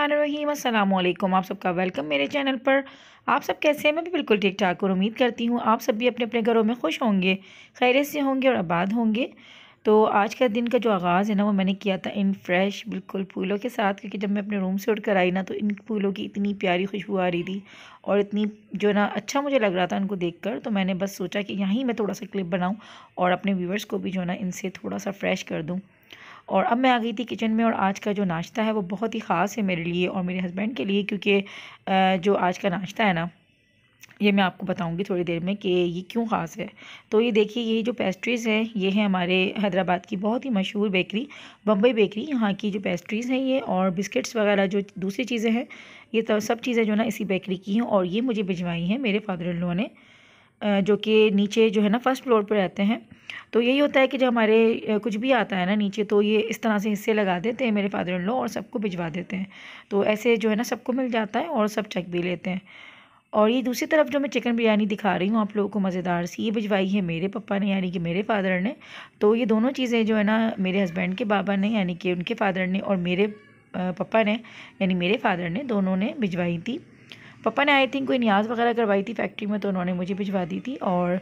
बिस्मिल्लाम आप सबका वेलकम मेरे चैनल पर आप सब कैसे हैं मैं भी बिल्कुल ठीक ठाक और उम्मीद करती हूँ आप सब भी अपने अपने घरों में खुश होंगे खैरियत से होंगे और आबाद होंगे तो आज का दिन का जो आगाज़ है ना वो मैंने किया था इन फ्रेश बिल्कुल फूलों के साथ क्योंकि जब मैं अपने रूम से उठ कर आई ना तो इन फूलों की इतनी प्यारी खुशबू आ रही थी और इतनी जो ना अच्छा मुझे लग रहा था उनको देखकर तो मैंने बस सोचा कि यहीं मैं थोड़ा सा क्लिप बनाऊँ और अपने व्यूवर्स को भी जो ना इनसे थोड़ा सा फ्रेश कर दूँ और अब मैं आ गई थी किचन में और आज का जो नाश्ता है वो बहुत ही ख़ास है मेरे लिए और मेरे हस्बैंड के लिए क्योंकि जो आज का नाश्ता है ना ये मैं आपको बताऊंगी थोड़ी देर में कि ये क्यों ख़ास है तो ये देखिए ये जो पेस्ट्रीज़ हैं ये है हमारे हैदराबाद की बहुत ही मशहूर बेकरी बम्बई बेकरी यहाँ की जो पेस्ट्रीज़ हैं ये और बिस्किट्स वगैरह जो दूसरी चीज़ें हैं ये तो सब चीज़ें जो ना इसी बेकरी की हैं और ये मुझे भिजवाई हैं मेरे फादर इन ने जो कि नीचे जो है ना फर्स्ट फ्लोर पर रहते हैं तो यही होता है कि जब हमारे कुछ भी आता है ना नीचे तो ये इस तरह से हिस्से लगा देते हैं मेरे फादर इन लॉ और सबको भिजवा देते हैं तो ऐसे जो है ना सबको मिल जाता है और सब चेक भी लेते हैं और ये दूसरी तरफ जो मैं चिकन बिरयानी दिखा रही हूँ आप लोगों को मज़ेदार सी ये भिजवाई है मेरे पापा ने यानी कि मेरे फादर ने तो ये दोनों चीज़ें जो है ना मेरे हस्बैंड के बाबा ने यानी कि उनके फादर ने और मेरे पापा ने यानी मेरे फादर ने दोनों ने भिजवाई थी पापा ने आई थिंक कोई न्याज वगैरह करवाई थी फैक्ट्री में तो उन्होंने मुझे भिजवा दी थी और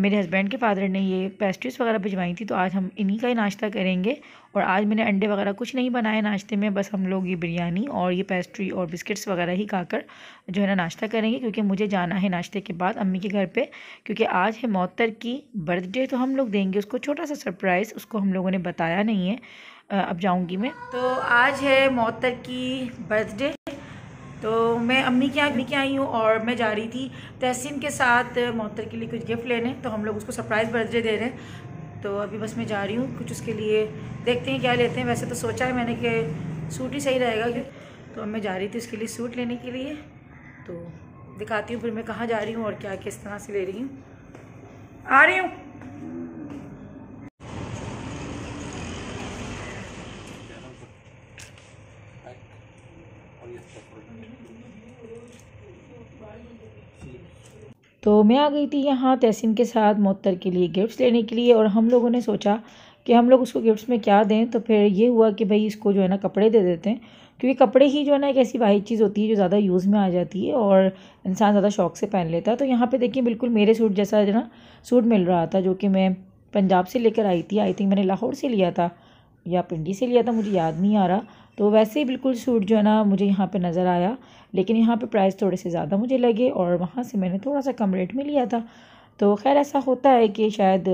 मेरे हस्बैंड के फादर ने ये पेस्ट्रीज वगैरह भिजवाई थी तो आज हम इन्हीं का ही नाश्ता करेंगे और आज मैंने अंडे वगैरह कुछ नहीं बनाए नाश्ते में बस हम लोग ये बिरयानी और ये पेस्ट्री और बिस्किट्स वगैरह ही खाकर जो है ना नाश्ता करेंगे क्योंकि मुझे जाना है नाश्ते के बाद अम्मी के घर पे क्योंकि आज है मोतर की बर्थडे तो हम लोग देंगे उसको छोटा सा सरप्राइज़ उसको हम लोगों ने बताया नहीं है अब जाऊँगी मैं तो आज है मोतर की बर्थडे तो मैं अम्मी के यहाँ लेके आई हूँ और मैं जा रही थी तहसीन के साथ मोहतर के लिए कुछ गिफ्ट लेने तो हम लोग उसको सरप्राइज़ बर्थडे दे रहे हैं तो अभी बस मैं जा रही हूँ कुछ उसके लिए देखते हैं क्या लेते हैं वैसे तो सोचा है मैंने कि सूट ही सही रहेगा कि तो मैं जा रही थी उसके लिए सूट लेने के लिए तो दिखाती हूँ फिर मैं कहाँ जा रही हूँ और क्या किस तरह से ले रही हूँ आ रही हूँ तो मैं आ गई थी यहाँ तहसीन के साथ मोतर के लिए गिफ्ट्स लेने के लिए और हम लोगों ने सोचा कि हम लोग उसको गिफ्ट्स में क्या दें तो फिर ये हुआ कि भाई इसको जो है ना कपड़े दे देते हैं क्योंकि कपड़े ही जो है ना एक ऐसी वाहि चीज़ होती है जो ज़्यादा यूज़ में आ जाती है और इंसान ज़्यादा शौक से पहन लेता है तो यहाँ पे देखिए बिल्कुल मेरे सूट जैसा जो ना सूट मिल रहा था जो कि मैं पंजाब से लेकर आई थी आई थिंक मैंने लाहौर से लिया था या पिंडी से लिया था मुझे याद नहीं आ रहा तो वैसे ही बिल्कुल सूट जो है ना मुझे यहाँ पे नज़र आया लेकिन यहाँ पे प्राइस थोड़े से ज़्यादा मुझे लगे और वहाँ से मैंने थोड़ा सा कम रेट में लिया था तो खैर ऐसा होता है कि शायद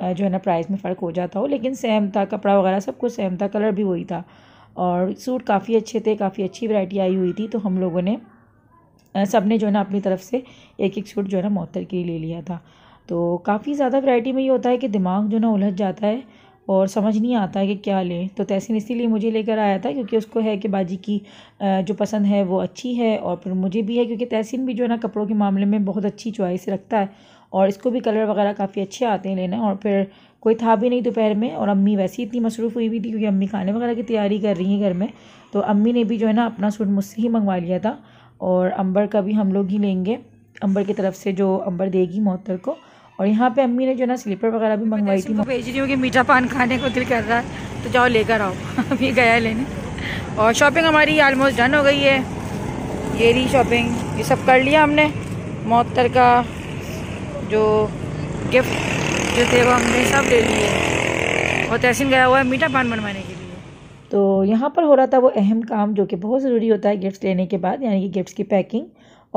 जो है ना प्राइस में फ़र्क हो जाता हो लेकिन सेम था कपड़ा वगैरह सब कुछ सेम था कलर भी वही था और सूट काफ़ी अच्छे थे काफ़ी अच्छी वैरायटी आई हुई थी तो हम लोगों ने सब ने जो है ना अपनी तरफ से एक एक सूट जो है ना मोतर के लिए ले लिया था तो काफ़ी ज़्यादा वैरायटी में ये होता है कि दिमाग जो ना उलझ जाता है और समझ नहीं आता कि क्या लें तो तहसीन इसीलिए मुझे लेकर आया था क्योंकि उसको है कि बाजी की जो पसंद है वो अच्छी है और फिर मुझे भी है क्योंकि तहसीन भी जो है ना कपड़ों के मामले में बहुत अच्छी चॉइस रखता है और इसको भी कलर वगैरह काफ़ी अच्छे आते हैं लेने और फिर कोई था भी नहीं दोपहर में और अम्मी वैसे ही इतनी मसरूफ़ हुई भी थी क्योंकि अम्मी खाने वगैरह की तैयारी कर रही हैं घर में तो अम्मी ने भी जो है ना अपना सूट मुझसे ही मंगवा लिया था और अंबर का भी हम लोग ही लेंगे अंबर की तरफ से जो अंबर देगी मोहतर को और यहाँ पे अम्मी ने जो ना स्लीपर वगैरह भी मंगवाई थी भेज रही हूँ कि मीठा पान खाने को दिल कर रहा है तो जाओ लेकर आओ अभी गया लेने और शॉपिंग हमारी आलमोस्ट डन हो गई है ये रही शॉपिंग ये सब कर लिया हमने मोहतर का जो गिफ्ट जो थे वो हमने सब ले लिए और तहसीन गया हुआ है मीठा पान बनवाने के लिए तो यहाँ पर हो रहा था वो अहम काम जो कि बहुत ज़रूरी होता है गिफ्ट लेने के बाद यानी कि गिफ्ट की पैकिंग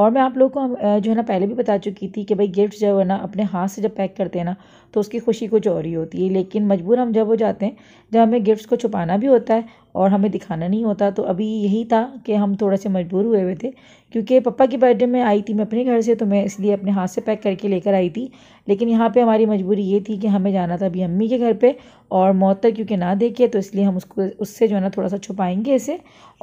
और मैं आप लोगों को जो है ना पहले भी बता चुकी थी कि भाई गिफ्ट जो है ना अपने हाथ से जब पैक करते हैं ना तो उसकी खुशी कुछ और ही होती है लेकिन मजबूर हम जब हो जाते हैं जब हमें गिफ्ट्स को छुपाना भी होता है और हमें दिखाना नहीं होता तो अभी यही था कि हम थोड़े से मजबूर हुए हुए थे क्योंकि पापा की बर्थडे में आई थी मैं अपने घर से तो मैं इसलिए अपने हाथ से पैक करके लेकर आई थी लेकिन यहाँ पर हमारी मजबूरी ये थी कि हमें जाना था अभी अम्मी के घर पर और मोहतर क्योंकि ना देखे तो इसलिए हम उसको उससे जो है ना थोड़ा सा छुपाएंगे इसे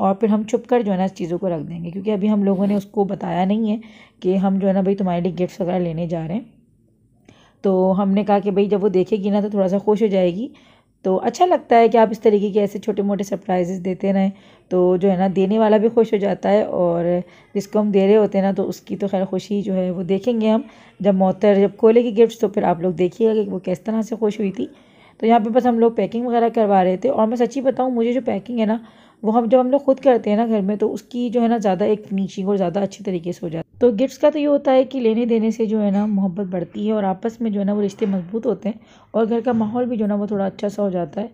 और फिर हम छुप कर जो है ना चीज़ों को रख देंगे क्योंकि अभी हम लोगों ने उसको बताया नहीं है कि हम जो है ना भाई तुम्हारे लिए गिफ्ट वगैरह लेने जा रहे हैं तो हमने कहा कि भाई जब वो देखेगी ना तो थोड़ा सा खुश हो जाएगी तो अच्छा लगता है कि आप इस तरीके के ऐसे छोटे मोटे सरप्राइजेस देते रहें तो जो है ना देने वाला भी खुश हो जाता है और जिसको हम दे रहे होते हैं ना तो उसकी तो खैर खुशी जो है वो देखेंगे हम जब मोहतर जब खोलेगी गिफ्ट्स तो फिर आप लोग देखिएगा कि वो किस तरह से खुश हुई थी तो यहाँ पे बस हम लोग पैकिंग वगैरह करवा रहे थे और मैं सच्ची बताऊँ मुझे जो पैकिंग है ना वो हम जब हम लोग खुद करते हैं ना घर में तो उसकी जो है ना ज़्यादा एक फिनिशिंग और ज़्यादा अच्छी तरीके से हो जाती है तो गिफ्ट्स का तो ये होता है कि लेने देने से जो है ना मोहब्बत बढ़ती है और आपस में जो है ना वो रिश्ते मजबूत होते हैं और घर का माहौल भी जो है ना वो थोड़ा अच्छा सा हो जाता है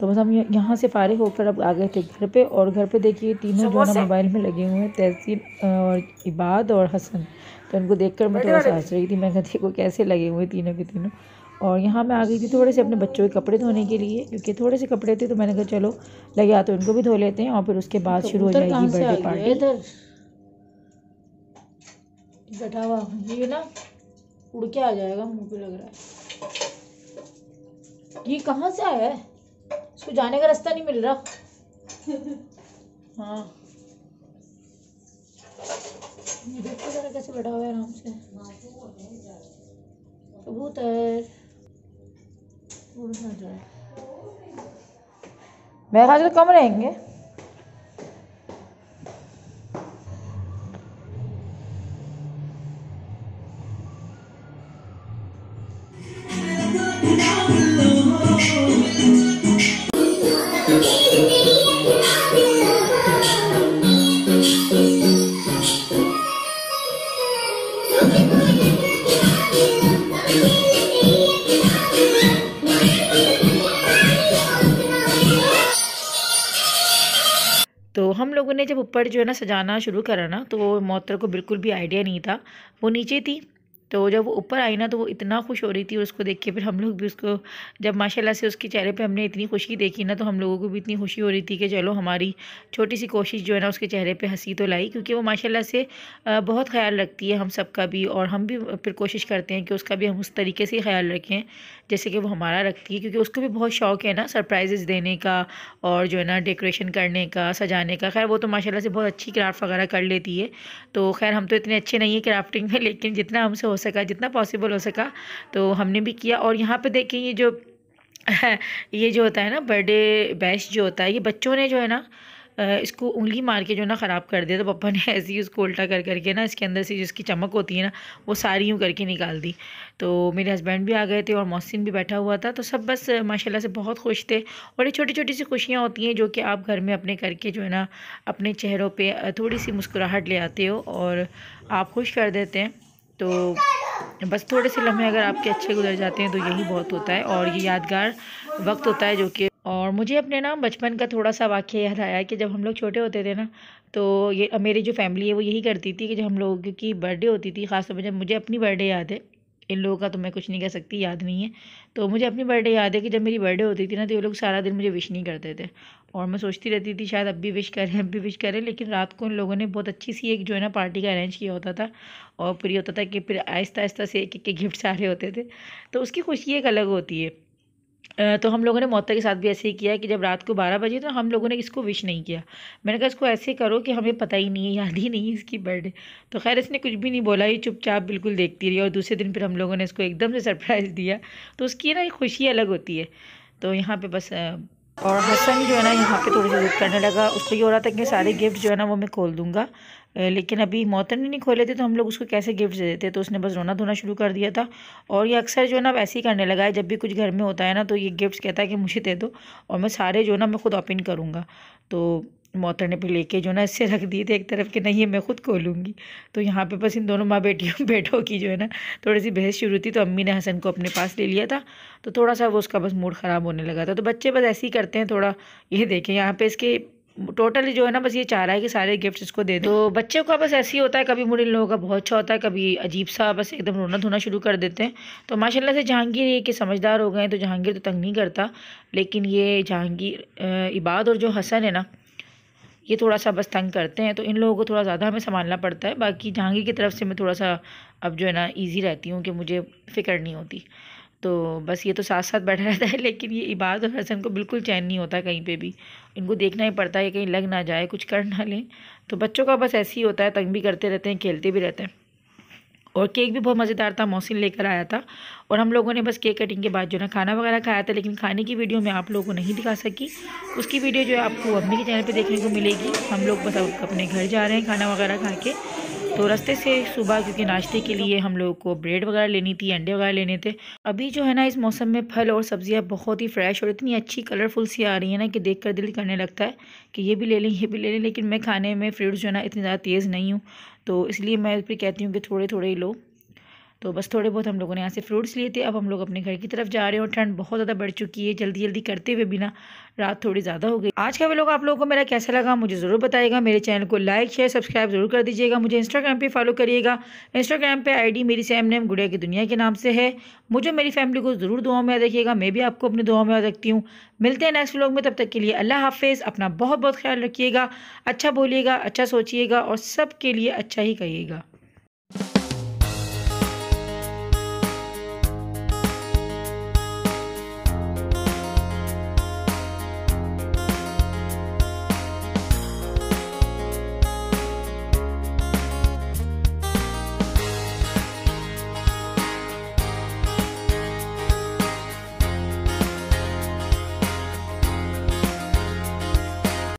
तो बस हम यहाँ से फारिग होकर अब आ गए थे घर पे और घर पे देखिए तीनों जो है ना मोबाइल में लगे हुए हैं तहसीन और इबाद और हसन तो उनको देखकर मैं थोड़ा सा हंस रही थी मैं को कैसे लगे हुए तीनों के तीनों और यहाँ मैं आ गई थी थोड़े से अपने बच्चों के कपड़े धोने के लिए क्योंकि थोड़े से कपड़े थे तो मैंने कहा चलो लगे तो इनको भी धो लेते हैं और फिर उसके बाद तो शुरू हो जाएगी बर्थडे पार्टी इधर बैठा हुआ ये ना उड़ के आ जाएगा मुंह पे लग रहा है ये कहाँ से आया है इसको जाने का रास्ता नहीं मिल रहा हाँ कैसे बैठा हुआ है आराम से कबूतर छूट ना जाए महराज कम रहेंगे तो हम लोगों ने जब ऊपर जो है ना सजाना शुरू करा ना तो मोतर को बिल्कुल भी आइडिया नहीं था वो नीचे थी तो जब वो ऊपर आई ना तो वो इतना खुश हो रही थी उसको देख के फिर हम लोग भी उसको जब माशाल्लाह से उसके चेहरे पे हमने इतनी खुशी देखी ना तो हम लोगों को भी इतनी खुशी हो रही थी कि चलो हमारी छोटी सी कोशिश जो है ना उसके चेहरे पे हंसी तो लाई क्योंकि वो माशाल्लाह से बहुत ख्याल रखती है हम सब का भी और हम भी फिर कोशिश करते हैं कि उसका भी हम उस तरीके से ख्याल रखें जैसे कि वो हमारा रखती है क्योंकि उसको भी बहुत शौक़ है ना सरप्राइज़ देने का और जो है ना डेकोरेशन करने का सजाने का खैर वो तो माशाला से बहुत अच्छी क्राफ्ट वगैरह कर लेती है तो खैर हम तो इतने अच्छे नहीं हैं क्राफ्टिंग में लेकिन जितना हमसे हो सका जितना पॉसिबल हो सका तो हमने भी किया और यहाँ पे देखें ये जो ये जो होता है ना बर्थडे बैश जो होता है ये बच्चों ने जो है ना इसको उंगली मार के जो ना ख़राब कर दिया तो पप्पा ने ऐसे ही उसको उल्टा कर करके ना इसके अंदर से जिसकी चमक होती है ना वो सारी यूँ करके निकाल दी तो मेरे हस्बैंड भी आ गए थे और मोहसिन भी बैठा हुआ था तो सब बस माशाल्लाह से बहुत खुश थे और ये छोटी छोटी सी खुशियाँ होती हैं जो कि आप घर में अपने करके जो है ना अपने चेहरों पर थोड़ी सी मुस्कुराहट ले आते हो और आप खुश कर देते हैं तो बस थोड़े से लम्हे अगर आपके अच्छे गुजर जाते हैं तो यही बहुत होता है और ये यादगार वक्त होता है जो कि और मुझे अपने ना बचपन का थोड़ा सा वाक्य याद आया कि जब हम लोग छोटे होते थे ना तो ये मेरी जो फैमिली है वो यही करती थी कि जब हम लोगों की बर्थडे होती थी ख़ासतौर पर जब मुझे अपनी बर्थडे याद है इन लोगों का तो मैं कुछ नहीं कह सकती याद नहीं है तो मुझे अपनी बर्थडे याद है कि जब मेरी बर्थडे होती थी ना तो ये लोग सारा दिन मुझे विश नहीं करते थे और मैं सोचती रहती थी शायद अब भी विश करें अब भी विश करें लेकिन रात को उन लोगों ने बहुत अच्छी सी एक जो है ना पार्टी का अरेंज किया होता था और फिर ये होता था कि फिर आहिस्ता आहिस्ता से एक एक गिफ्ट्स आ रहे होते थे तो उसकी खुशी एक अलग होती है तो हम लोगों ने मोता के साथ भी ऐसे ही किया कि जब रात को बारह बजे तो हम लोगों ने इसको विश नहीं किया मैंने कहा इसको ऐसे करो कि हमें पता ही नहीं है याद ही नहीं है इसकी बर्थडे तो खैर इसने कुछ भी नहीं बोला ये चुपचाप बिल्कुल देखती रही और दूसरे दिन फिर हम लोगों ने इसको एकदम से सरप्राइज़ दिया तो उसकी ना एक खुशी अलग होती है तो यहाँ पर बस और हसन जो है ना यहाँ पे थोड़ी सी करने लगा उसको ये हो रहा था कि सारे गिफ्ट जो है ना वो मैं खोल दूँगा लेकिन अभी मोहतर ने नहीं खोले थे तो हम लोग उसको कैसे गिफ्ट दे देते तो उसने बस रोना धोना शुरू कर दिया था और ये अक्सर जो है ना वैसे ही करने लगा है जब भी कुछ घर में होता है ना तो ये गिफ्ट कहता है कि मुझे दे दो और मैं सारे जो है ना मैं खुद ओपन करूँगा तो मोहतर भी लेके जो ना इससे रख दिए थे एक तरफ के नहीं ये मैं खुद खोलूँगी तो यहाँ पे बस इन दोनों माँ बेटियों बेटों की जो है ना थोड़ी सी बहस शुरू थी तो अम्मी ने हसन को अपने पास ले लिया था तो थोड़ा सा वो उसका बस मूड ख़राब होने लगा था तो बच्चे बस ऐसे ही करते हैं थोड़ा ये देखें यहाँ पर इसके टोटली जो है ना बस ये चाह रहा है कि सारे गिफ्ट इसको दे दो तो बच्चे का बस ऐसे ही होता है कभी मूड इन लोगों का बहुत अच्छा होता है कभी अजीब सा बस एकदम रोना धोना शुरू कर देते हैं तो माशाल्लाह से जहांगीर ये कि समझदार हो गए तो जहांगीर तो तंग नहीं करता लेकिन ये जहांगीर इबाद और जो हसन है ना ये थोड़ा सा बस तंग करते हैं तो इन लोगों को थोड़ा ज़्यादा हमें संभालना पड़ता है बाकी जहांगीर की तरफ से मैं थोड़ा सा अब जो है ना ईजी रहती हूँ कि मुझे फ़िक्र नहीं होती तो बस ये तो साथ साथ बैठा रहता है लेकिन ये इबाद और हसन को बिल्कुल चैन नहीं होता कहीं पे भी इनको देखना ही पड़ता है कहीं लग ना जाए कुछ कर ना लें तो बच्चों का बस ऐसे ही होता है तंग भी करते रहते हैं खेलते भी रहते हैं और केक भी बहुत मज़ेदार था मौसिन लेकर आया था और हम लोगों ने बस केक कटिंग के बाद जो ना खाना वगैरह खाया था लेकिन खाने की वीडियो मैं आप लोगों को नहीं दिखा सकी उसकी वीडियो जो है आपको अपने के चैनल पे देखने को मिलेगी हम लोग बस अपने घर जा रहे हैं खाना वगैरह खा के तो रास्ते से सुबह क्योंकि नाश्ते के लिए हम लोगों को ब्रेड वगैरह लेनी थी अंडे वगैरह लेने थे अभी जो है ना इस मौसम में फल और सब्जियां बहुत ही फ्रेश और इतनी अच्छी कलरफुल सी आ रही है ना कि देख कर दिल करने लगता है कि ये भी ले लें ये भी ले लें लेकिन मैं खाने में फ्रूट्स जो है ना इतनी ज़्यादा तेज़ नहीं हूँ तो इसलिए मैं फिर कहती हूँ कि थोड़े थोड़े ही लो तो बस थोड़े बहुत हम लोगों ने यहाँ से फ्रूट्स लिए थे अब हम लोग अपने घर की तरफ जा रहे हैं और ठंड बहुत ज़्यादा बढ़ चुकी है जल्दी जल्दी करते हुए बिना रात थोड़ी ज़्यादा हो गई आज का व्लॉग लोग आप लोगों को मेरा कैसा लगा मुझे ज़रूर बताएगा मेरे चैनल को लाइक शेयर सब्सक्राइब ज़रूर कर दीजिएगा मुझे इंस्टाग्राम पर फॉलो करिएगा इंस्टाग्राम पर आई मेरी सेम नेम गुड़िया की दुनिया के नाम से है मुझे मेरी फैमिली को ज़रूर दुआ में याद रखिएगा मैं भी आपको अपनी दुआ में याद रखती हूँ मिलते हैं नेक्स्ट व्लॉग में तब तक के लिए अल्लाह हाफिज़ अपना बहुत बहुत ख्याल रखिएगा अच्छा बोलिएगा अच्छा सोचिएगा और सबके लिए अच्छा ही कहिएगा